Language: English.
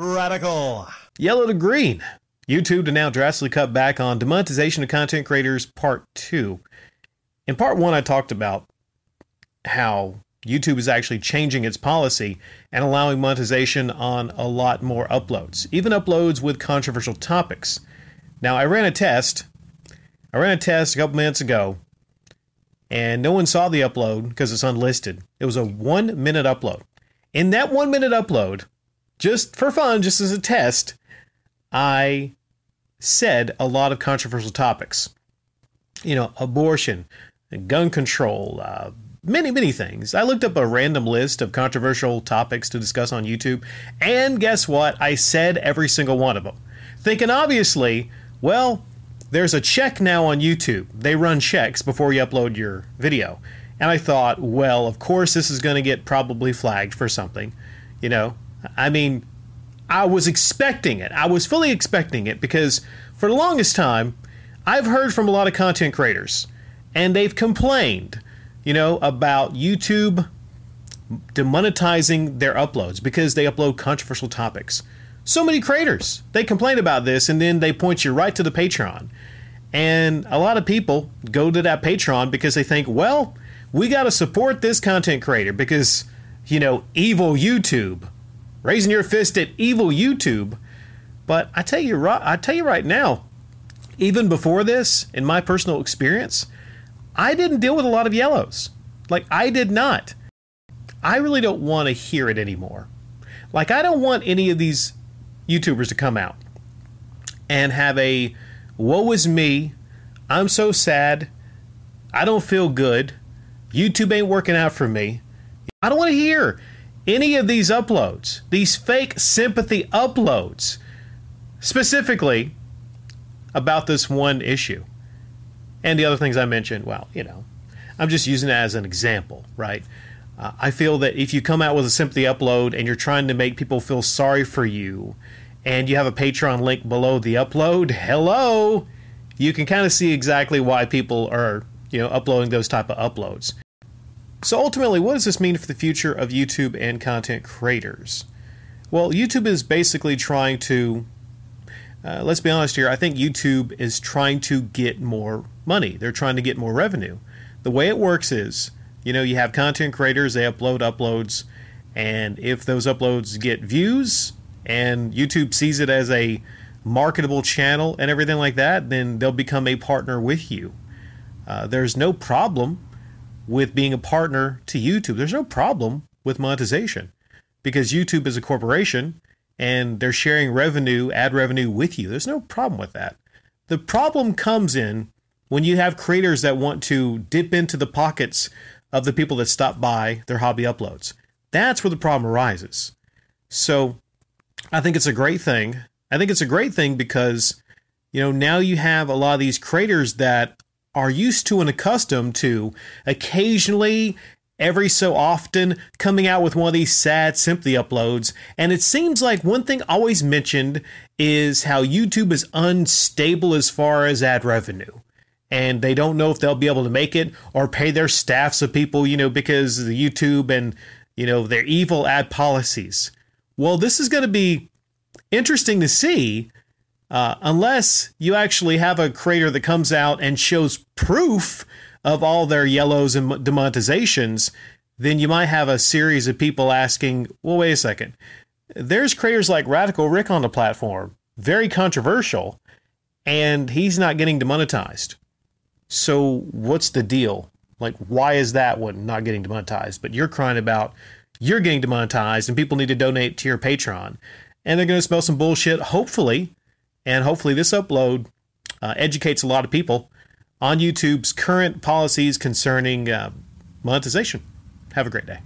Radical. Yellow to green. YouTube to now drastically cut back on demonetization of content creators, part two. In part one, I talked about how YouTube is actually changing its policy and allowing monetization on a lot more uploads, even uploads with controversial topics. Now, I ran a test. I ran a test a couple minutes ago, and no one saw the upload because it's unlisted. It was a one minute upload. In that one minute upload, just for fun, just as a test, I said a lot of controversial topics. You know, abortion, gun control, uh, many, many things. I looked up a random list of controversial topics to discuss on YouTube, and guess what? I said every single one of them. Thinking, obviously, well, there's a check now on YouTube. They run checks before you upload your video. And I thought, well, of course, this is going to get probably flagged for something, you know, I mean, I was expecting it. I was fully expecting it because for the longest time, I've heard from a lot of content creators and they've complained, you know, about YouTube demonetizing their uploads because they upload controversial topics. So many creators, they complain about this and then they point you right to the Patreon. And a lot of people go to that Patreon because they think, well, we got to support this content creator because, you know, evil YouTube raising your fist at evil YouTube. But I tell you right, I tell you right now, even before this, in my personal experience, I didn't deal with a lot of yellows. Like I did not. I really don't want to hear it anymore. Like I don't want any of these YouTubers to come out and have a woe is me, I'm so sad, I don't feel good, YouTube ain't working out for me. I don't want to hear any of these uploads, these fake sympathy uploads, specifically about this one issue and the other things I mentioned. Well, you know, I'm just using it as an example, right? Uh, I feel that if you come out with a sympathy upload and you're trying to make people feel sorry for you, and you have a Patreon link below the upload, hello, you can kind of see exactly why people are, you know, uploading those type of uploads. So ultimately, what does this mean for the future of YouTube and content creators? Well, YouTube is basically trying to, uh, let's be honest here, I think YouTube is trying to get more money. They're trying to get more revenue. The way it works is, you know, you have content creators, they upload uploads, and if those uploads get views and YouTube sees it as a marketable channel and everything like that, then they'll become a partner with you. Uh, there's no problem with being a partner to YouTube. There's no problem with monetization because YouTube is a corporation and they're sharing revenue, ad revenue with you. There's no problem with that. The problem comes in when you have creators that want to dip into the pockets of the people that stop by their hobby uploads. That's where the problem arises. So I think it's a great thing. I think it's a great thing because, you know, now you have a lot of these creators that are used to and accustomed to occasionally every so often coming out with one of these sad simply uploads and it seems like one thing always mentioned is how youtube is unstable as far as ad revenue and they don't know if they'll be able to make it or pay their staffs of people you know because the youtube and you know their evil ad policies well this is going to be interesting to see uh, unless you actually have a creator that comes out and shows proof of all their yellows and demonetizations, then you might have a series of people asking, well, wait a second. There's creators like Radical Rick on the platform, very controversial, and he's not getting demonetized. So what's the deal? Like, why is that one not getting demonetized? But you're crying about you're getting demonetized and people need to donate to your Patreon. And they're going to smell some bullshit, hopefully, and hopefully, this upload uh, educates a lot of people on YouTube's current policies concerning uh, monetization. Have a great day.